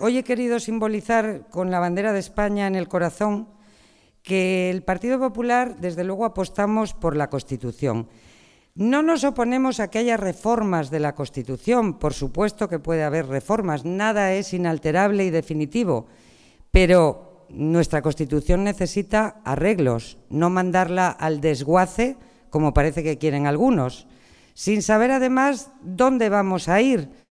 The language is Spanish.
Hoy he querido simbolizar con la bandera de España en el corazón que el Partido Popular, desde luego, apostamos por la Constitución. No nos oponemos a que haya reformas de la Constitución, por supuesto que puede haber reformas, nada es inalterable y definitivo, pero nuestra Constitución necesita arreglos, no mandarla al desguace, como parece que quieren algunos, sin saber además dónde vamos a ir.